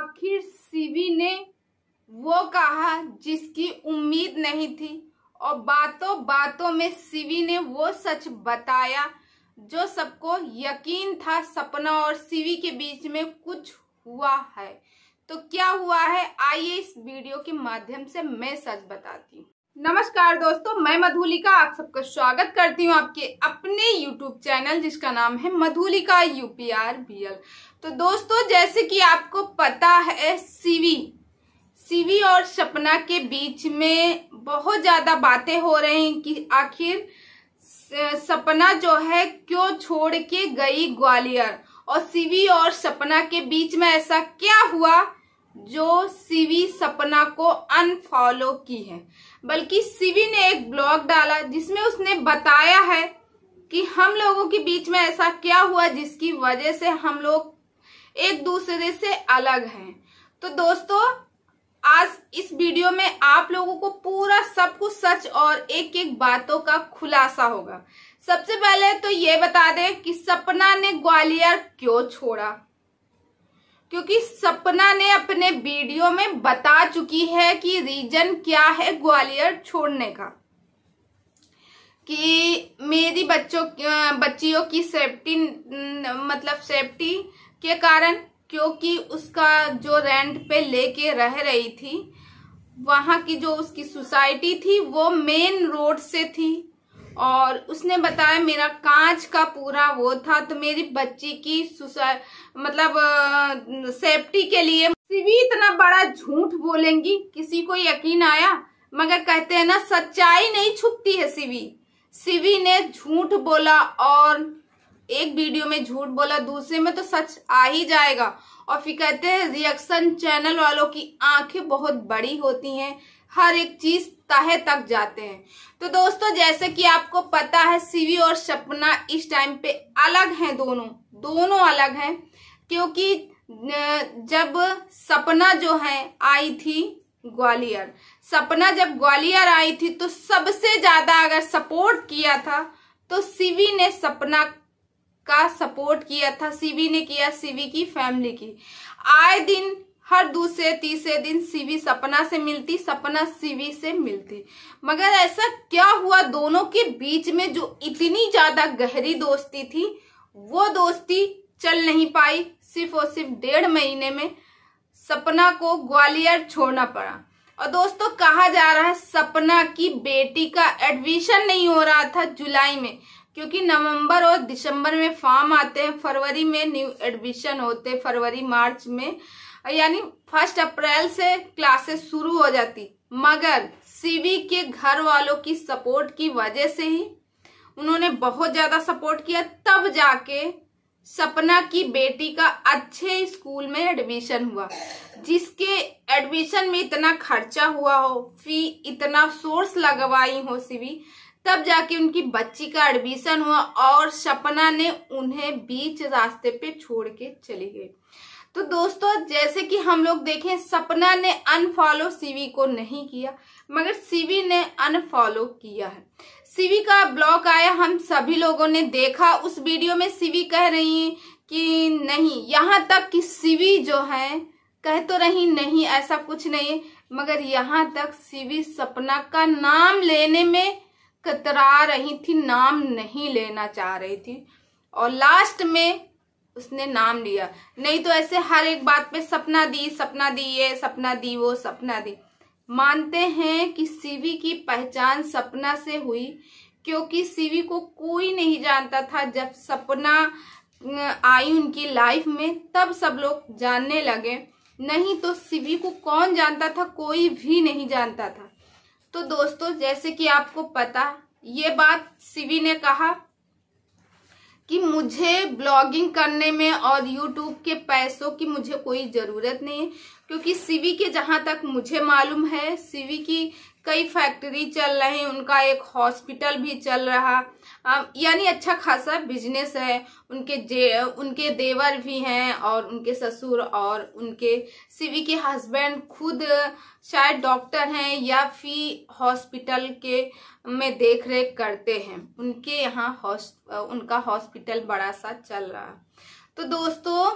आखिर सीवी ने वो कहा जिसकी उम्मीद नहीं थी और बातों बातों में सीवी ने वो सच बताया जो सबको यकीन था सपना और सीवी के बीच में कुछ हुआ है तो क्या हुआ है आइए इस वीडियो के माध्यम से मैं सच बताती हूँ नमस्कार दोस्तों मैं मधुलिका आप सबका स्वागत करती हूँ आपके अपने यूट्यूब चैनल जिसका नाम है मधुलिका यूपीआर एल तो दोस्तों जैसे कि आपको पता है सीवी सीवी और सपना के बीच में बहुत ज्यादा बातें हो रही हैं कि आखिर सपना जो है क्यों छोड़ के गई ग्वालियर और सीवी और सपना के बीच में ऐसा क्या हुआ जो सीवी सपना को अनफॉलो की है बल्कि सिवी ने एक ब्लॉग डाला जिसमें उसने बताया है कि हम लोगों के बीच में ऐसा क्या हुआ जिसकी वजह से हम लोग एक दूसरे से अलग हैं तो दोस्तों आज इस वीडियो में आप लोगों को पूरा सब कुछ सच और एक एक बातों का खुलासा होगा सबसे पहले तो ये बता दें कि सपना ने ग्वालियर क्यों छोड़ा क्योंकि सपना ने अपने वीडियो में बता चुकी है कि रीजन क्या है ग्वालियर छोड़ने का कि मेरी बच्चों बच्चियों की सेफ्टी मतलब सेफ्टी के कारण क्योंकि उसका जो रेंट पे लेके रह रही थी वहां की जो उसकी सोसाइटी थी वो मेन रोड से थी और उसने बताया मेरा कांच का पूरा वो था तो मेरी बच्ची की मतलब सेफ्टी के लिए भी इतना बड़ा झूठ बोलेंगी किसी को यकीन आया मगर कहते हैं ना सच्चाई नहीं छुपती है सिवी सिवी ने झूठ बोला और एक वीडियो में झूठ बोला दूसरे में तो सच आ ही जाएगा और फिर कहते हैं रिएक्शन चैनल वालों की आंखें बहुत बड़ी होती हैं हर एक चीज तहे तक जाते हैं तो दोस्तों जैसे कि आपको पता है सीवी और सपना इस टाइम पे अलग हैं दोनों दोनों अलग हैं क्योंकि जब सपना जो है आई थी ग्वालियर सपना जब ग्वालियर आई थी तो सबसे ज्यादा अगर सपोर्ट किया था तो सीवी ने सपना का सपोर्ट किया था सीवी ने किया सीवी की फैमिली की आए दिन हर दूसरे तीसरे दिन सीवी सपना से मिलती सपना सीवी से मिलती मगर ऐसा क्या हुआ दोनों के बीच में जो इतनी ज्यादा गहरी दोस्ती थी वो दोस्ती चल नहीं पाई सिर्फ और सिर्फ डेढ़ महीने में सपना को ग्वालियर छोड़ना पड़ा और दोस्तों कहा जा रहा है सपना की बेटी का एडमिशन नहीं हो रहा था जुलाई में क्योंकि नवंबर और दिसंबर में फॉर्म आते हैं फरवरी में न्यू एडमिशन होते फरवरी मार्च में यानी फर्स्ट अप्रैल से क्लासेस शुरू हो जाती मगर सीवी के घर वालों की सपोर्ट की वजह से ही उन्होंने बहुत ज्यादा सपोर्ट किया तब जाके सपना की बेटी का अच्छे स्कूल में एडमिशन हुआ जिसके एडमिशन में इतना खर्चा हुआ हो फी इतना सोर्स लगवाई हो सीवी तब जाके उनकी बच्ची का एडमिशन हुआ और सपना ने उन्हें बीच रास्ते पे छोड़ के चली गई तो दोस्तों जैसे कि हम लोग देखें सपना ने अनफॉलो सीवी को नहीं किया मगर सीवी ने अनफॉलो किया है सीवी का ब्लॉग आया हम सभी लोगों ने देखा उस वीडियो में सीवी कह रही है कि नहीं यहाँ तक कि सीवी जो है कह तो रही नहीं ऐसा कुछ नहीं मगर यहाँ तक सीवी सपना का नाम लेने में कतरा रही थी नाम नहीं लेना चाह रही थी और लास्ट में उसने नाम लिया नहीं तो ऐसे हर एक बात पे सपना दी सपना दी ये सपना दी वो सपना दी मानते हैं कि सीवी की पहचान सपना से हुई क्योंकि सीवी को कोई नहीं जानता था जब सपना अं, आई उनकी लाइफ में तब सब लोग जानने लगे नहीं तो सीवी को कौन जानता था कोई भी नहीं जानता था तो दोस्तों जैसे कि आपको पता ये बात सीवी ने कहा कि मुझे ब्लॉगिंग करने में और यूट्यूब के पैसों की मुझे कोई ज़रूरत नहीं है क्योंकि सीवी के जहाँ तक मुझे मालूम है सीवी की कई फैक्ट्री चल रहे हैं उनका एक हॉस्पिटल भी चल रहा यानी अच्छा खासा बिजनेस है उनके जे उनके देवर भी हैं और उनके ससुर और उनके सीवी के हस्बैंड खुद शायद डॉक्टर हैं या फिर हॉस्पिटल के में देख रेख करते हैं उनके यहाँ हॉस् उनका हॉस्पिटल बड़ा सा चल रहा तो दोस्तों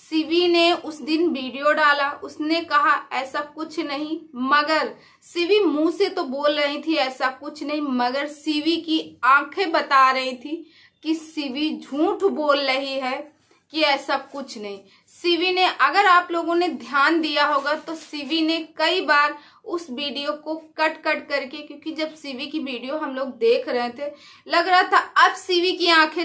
सिवी ने उस दिन वीडियो डाला उसने कहा ऐसा कुछ नहीं मगर सिवी मुंह से तो बोल रही थी ऐसा कुछ नहीं मगर सिवी की आंखें बता रही थी कि सिवी झूठ बोल रही है कि ऐसा कुछ नहीं सीवी ने अगर आप लोगों ने ध्यान दिया होगा तो सीवी ने कई बार उस वीडियो को कट कट करके क्योंकि जब सीवी की वीडियो हम लोग देख रहे थे लग रहा था अब सीवी की आंखें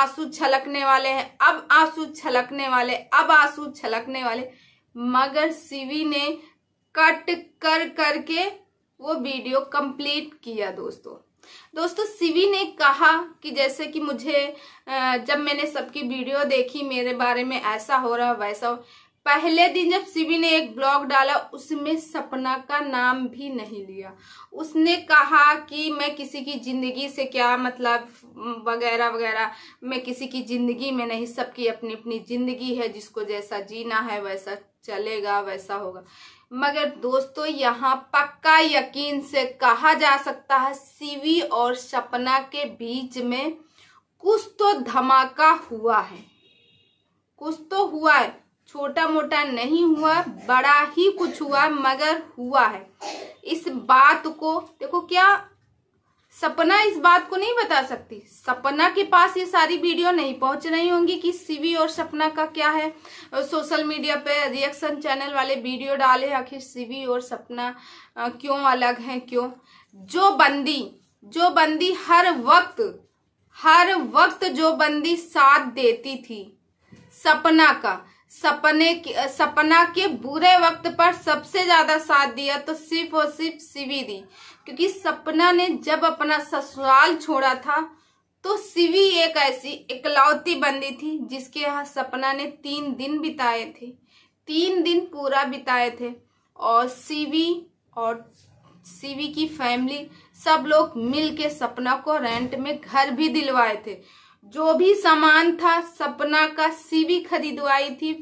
आंसू छलकने वाले हैं अब आंसू छलकने वाले अब आंसू छलकने वाले मगर सीवी ने कट कर करके वो वीडियो कंप्लीट किया दोस्तों दोस्तों सिवी ने कहा कि जैसे कि मुझे जब मैंने सबकी वीडियो देखी मेरे बारे में ऐसा हो रहा वैसा हो पहले दिन जब सिवी ने एक ब्लॉग डाला उसमें सपना का नाम भी नहीं लिया उसने कहा कि मैं किसी की जिंदगी से क्या मतलब वगैरह वगैरह मैं किसी की जिंदगी में नहीं सबकी अपनी अपनी जिंदगी है जिसको जैसा जीना है वैसा चलेगा वैसा होगा मगर दोस्तों यहाँ पक्का यकीन से कहा जा सकता है सीवी और सपना के बीच में कुछ तो धमाका हुआ है कुछ तो हुआ है छोटा मोटा नहीं हुआ बड़ा ही कुछ हुआ मगर हुआ है इस बात को देखो क्या सपना इस बात को नहीं बता सकती सपना के पास ये सारी वीडियो नहीं पहुंच रही होंगी कि सीवी और सपना का क्या है सोशल मीडिया पे रिएक्शन चैनल वाले वीडियो डाले आखिर सीवी और सपना क्यों अलग हैं क्यों जो बंदी जो बंदी हर वक्त हर वक्त जो बंदी साथ देती थी सपना का सपने सपना के बुरे वक्त पर सबसे ज्यादा साथ दिया तो सिर्फ और सिर्फ सिवी दी क्योंकि सपना ने जब अपना ससुराल छोड़ा था तो सिवी एक ऐसी इकलौती बंदी थी जिसके यहाँ सपना ने तीन दिन बिताए थे तीन दिन पूरा बिताए थे और सिवी और सिवी की फैमिली सब लोग मिल के सपना को रेंट में घर भी दिलवाए थे जो भी सामान था सपना का सीवी खरीदवाई थी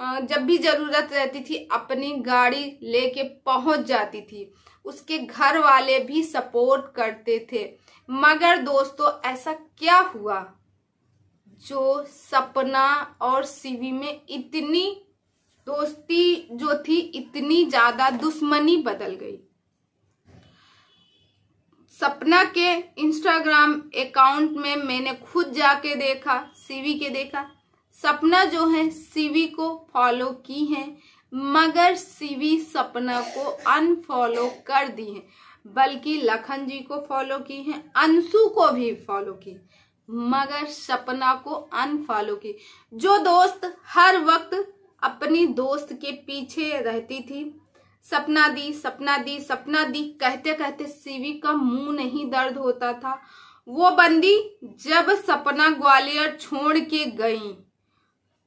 जब भी जरूरत रहती थी अपनी गाड़ी लेके पहुंच जाती थी उसके घर वाले भी सपोर्ट करते थे मगर दोस्तों ऐसा क्या हुआ जो सपना और सीवी में इतनी दोस्ती जो थी इतनी ज्यादा दुश्मनी बदल गई सपना के इंस्टाग्राम अकाउंट में मैंने खुद जाके देखा सीवी के देखा सपना जो है सीवी को फॉलो की है मगर सीवी सपना को अनफॉलो कर दी है बल्कि लखन जी को फॉलो की है अंशु को भी फॉलो की मगर सपना को अनफॉलो की जो दोस्त हर वक्त अपनी दोस्त के पीछे रहती थी सपना दी सपना दी सपना दी कहते कहते सीवी का मुंह नहीं दर्द होता था वो बंदी जब सपना ग्वालियर छोड़ के गई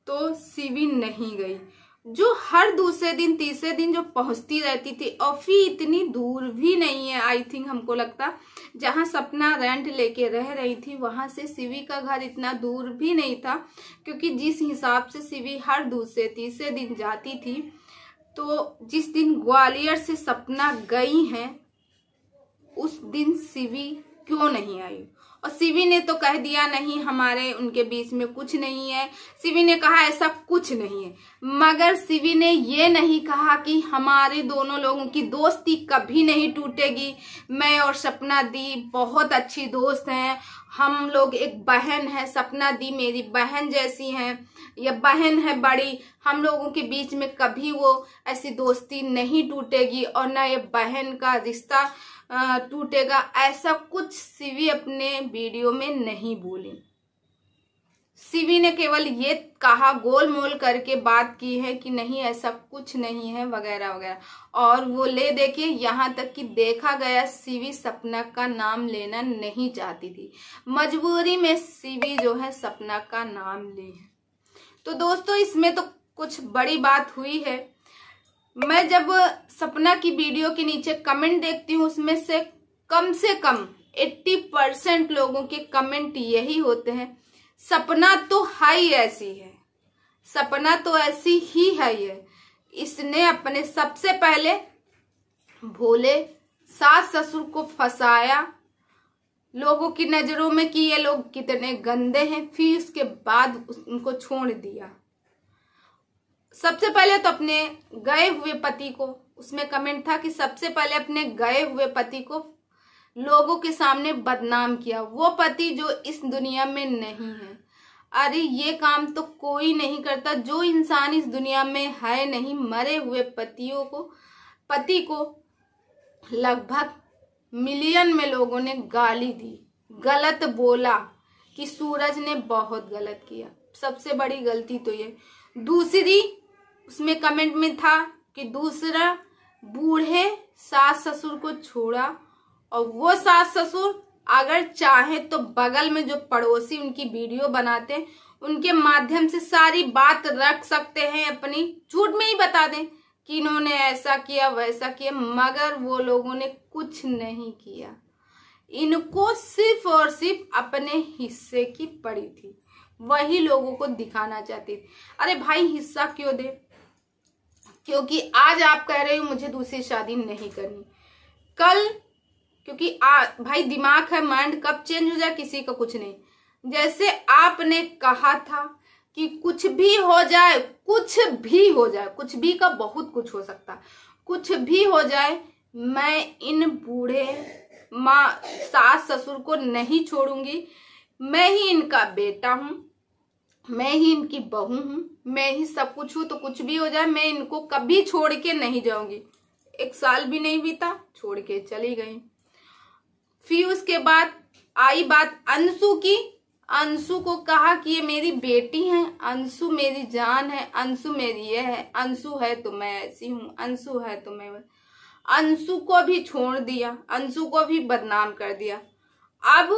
तो सीवी नहीं गई जो हर दूसरे दिन तीसरे दिन जो पहुंचती रहती थी फिर इतनी दूर भी नहीं है आई थिंक हमको लगता जहां सपना रेंट लेके रह रही थी वहां से सिवी का घर इतना दूर भी नहीं था क्योंकि जिस हिसाब से सिवी हर दूसरे तीसरे दिन जाती थी तो जिस दिन ग्वालियर से सपना गई है उस दिन सिवी क्यों नहीं आई और सीवी ने तो कह दिया नहीं हमारे उनके बीच में कुछ नहीं है सीवी ने कहा ऐसा कुछ नहीं है मगर सिवी ने ये नहीं कहा कि हमारे दोनों लोगों की दोस्ती कभी नहीं टूटेगी मैं और सपना दी बहुत अच्छी दोस्त हैं हम लोग एक बहन है सपना दी मेरी बहन जैसी है या बहन है बड़ी हम लोगों के बीच में कभी वो ऐसी दोस्ती नहीं टूटेगी और ना ये बहन का रिश्ता टूटेगा ऐसा कुछ सीवी अपने वीडियो में नहीं बोली सीवी ने केवल ये कहा गोल मोल करके बात की है कि नहीं ऐसा कुछ नहीं है वगैरह वगैरह और वो ले देखे यहाँ तक कि देखा गया सीवी सपना का नाम लेना नहीं चाहती थी मजबूरी में सीवी जो है सपना का नाम ले तो दोस्तों इसमें तो कुछ बड़ी बात हुई है मैं जब सपना की वीडियो के नीचे कमेंट देखती हूँ उसमें से कम से कम 80 परसेंट लोगों के कमेंट यही होते हैं सपना तो हाई ऐसी है सपना तो ऐसी ही है ये इसने अपने सबसे पहले भोले सास ससुर को फसाया लोगों की नजरों में कि ये लोग कितने गंदे हैं फिर उसके बाद उनको छोड़ दिया सबसे पहले तो अपने गए हुए पति को उसमें कमेंट था कि सबसे पहले अपने गए हुए पति को लोगों के सामने बदनाम किया वो पति जो इस दुनिया में नहीं है अरे ये काम तो कोई नहीं करता जो इंसान इस दुनिया में है नहीं मरे हुए पतियों को पति को लगभग मिलियन में लोगों ने गाली दी गलत बोला कि सूरज ने बहुत गलत किया सबसे बड़ी गलती तो ये दूसरी उसमें कमेंट में था कि दूसरा बूढ़े सास ससुर को छोड़ा और वो सास ससुर अगर चाहे तो बगल में जो पड़ोसी उनकी वीडियो बनाते हैं उनके माध्यम से सारी बात रख सकते हैं अपनी झूठ में ही बता दें कि इन्होंने ऐसा किया वैसा किया मगर वो लोगों ने कुछ नहीं किया इनको सिर्फ और सिर्फ अपने हिस्से की पड़ी थी वही लोगों को दिखाना चाहती थी अरे भाई हिस्सा क्यों दे क्योंकि आज आप कह रहे हो मुझे दूसरी शादी नहीं करनी कल क्योंकि आ, भाई दिमाग है माइंड कब चेंज हो जाए किसी का कुछ नहीं जैसे आपने कहा था कि कुछ भी हो जाए कुछ भी हो जाए कुछ भी का बहुत कुछ हो सकता कुछ भी हो जाए मैं इन बूढ़े माँ सास ससुर को नहीं छोड़ूंगी मैं ही इनका बेटा हूं मैं ही इनकी बहू हूं मैं ही सब कुछ हूं तो कुछ भी हो जाए मैं इनको कभी छोड़ के नहीं जाऊंगी एक साल भी नहीं बीता छोड़ के चली गई फिर उसके बाद आई बात अंशु की अंशु को कहा कि ये मेरी बेटी है अंशु मेरी जान है अंशु मेरी ये है अंशु है तो मैं ऐसी हूँ अंशु है तो मैं अंशु को भी छोड़ दिया अंशु को भी बदनाम कर दिया अब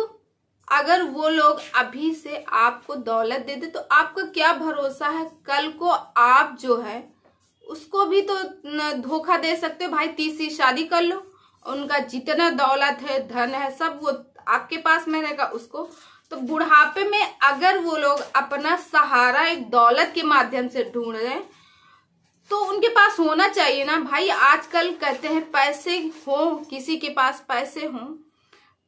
अगर वो लोग अभी से आपको दौलत दे दे तो आपका क्या भरोसा है कल को आप जो है उसको भी तो धोखा दे सकते हो भाई तीसरी शादी कर लो उनका जितना दौलत है धन है सब वो आपके पास में रहेगा उसको तो बुढ़ापे में अगर वो लोग अपना सहारा एक दौलत के माध्यम से ढूंढ रहे तो उनके पास होना चाहिए ना भाई आजकल कहते हैं पैसे हो किसी के पास पैसे हों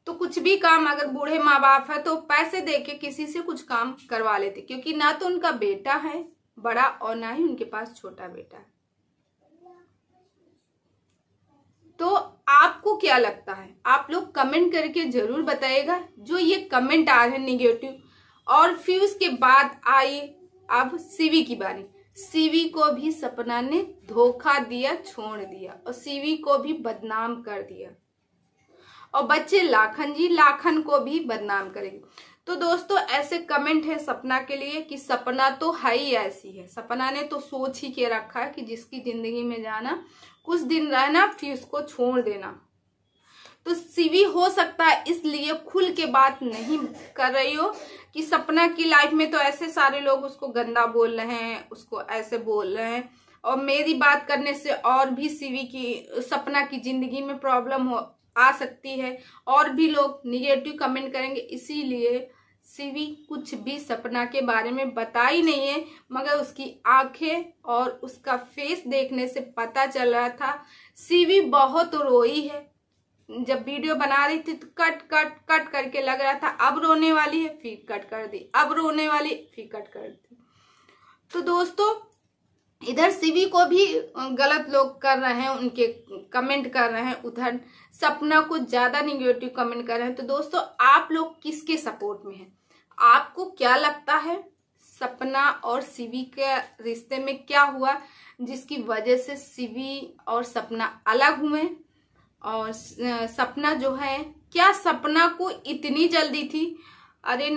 तो कुछ भी काम अगर बूढ़े माँ बाप है तो पैसे दे के किसी से कुछ काम करवा लेते क्योंकि ना तो उनका बेटा है बड़ा और ना ही उनके पास छोटा बेटा है तो आपको क्या लगता है आप लोग कमेंट करके जरूर बताएगा जो ये कमेंट आ रहे हैं निगेटिव और फिर उसके बाद आइए अब सीवी की बारी सीवी को भी सपना ने धोखा दिया छोड़ दिया और सीवी को भी बदनाम कर दिया और बच्चे लाखन जी लाखन को भी बदनाम करेंगे तो दोस्तों ऐसे कमेंट है सपना के लिए कि सपना तो है ही ऐसी है सपना ने तो सोच ही के रखा है कि जिसकी जिंदगी में जाना उस दिन रहना फिर उसको छोड़ देना तो सीवी हो सकता है इसलिए खुल के बात नहीं कर रही हो कि सपना की लाइफ में तो ऐसे सारे लोग उसको गंदा बोल रहे हैं उसको ऐसे बोल रहे हैं और मेरी बात करने से और भी सीवी की सपना की जिंदगी में प्रॉब्लम हो आ सकती है और भी लोग निगेटिव कमेंट करेंगे इसीलिए सीवी कुछ भी सपना के बारे में बताई नहीं है मगर उसकी आंखें और उसका फेस देखने से पता चल रहा था सीवी बहुत रोई है जब वीडियो बना रही थी तो कट कट कट करके लग रहा था अब रोने वाली है फिर कट कर दी अब रोने वाली फिर कट कर दी तो दोस्तों इधर सीवी को भी गलत लोग कर रहे हैं उनके कमेंट कर रहे हैं उधर सपना को ज्यादा निगेटिव कमेंट कर रहे हैं तो दोस्तों आप लोग किसके सपोर्ट में हैं आपको क्या लगता है सपना और सिवी के रिश्ते में क्या हुआ जिसकी वजह से सिवी और सपना अलग हुए और सपना जो है क्या सपना को इतनी जल्दी थी अरे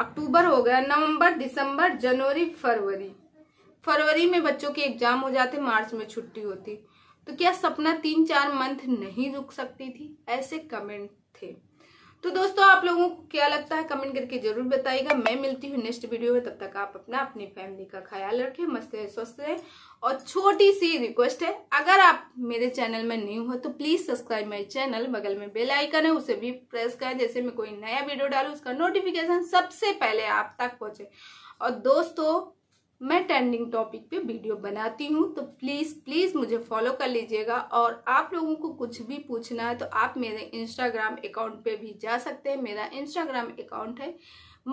अक्टूबर हो गया नवंबर दिसंबर जनवरी फरवरी फरवरी में बच्चों के एग्जाम हो जाते मार्च में छुट्टी होती तो क्या सपना तीन चार मंथ नहीं रुक सकती थी ऐसे कमेंट थे तो दोस्तों आप लोगों को क्या लगता है कमेंट करके जरूर बताइएगा मैं मिलती हूँ नेक्स्ट वीडियो में तब तक आप अपना अपनी फैमिली का ख्याल रखें मस्त है स्वस्थ रहे और छोटी सी रिक्वेस्ट है अगर आप मेरे चैनल में न्यू हो तो प्लीज सब्सक्राइब माई चैनल बगल में बेल आइकन है उसे भी प्रेस करें जैसे मैं कोई नया वीडियो डालू उसका नोटिफिकेशन सबसे पहले आप तक पहुंचे और दोस्तों मैं ट्रेंडिंग टॉपिक पे वीडियो बनाती हूँ तो प्लीज़ प्लीज़ मुझे फॉलो कर लीजिएगा और आप लोगों को कुछ भी पूछना है तो आप मेरे इंस्टाग्राम अकाउंट पे भी जा सकते हैं मेरा इंस्टाग्राम अकाउंट है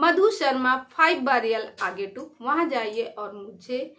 मधु शर्मा फाइव बारियल आगे टू वहाँ जाइए और मुझे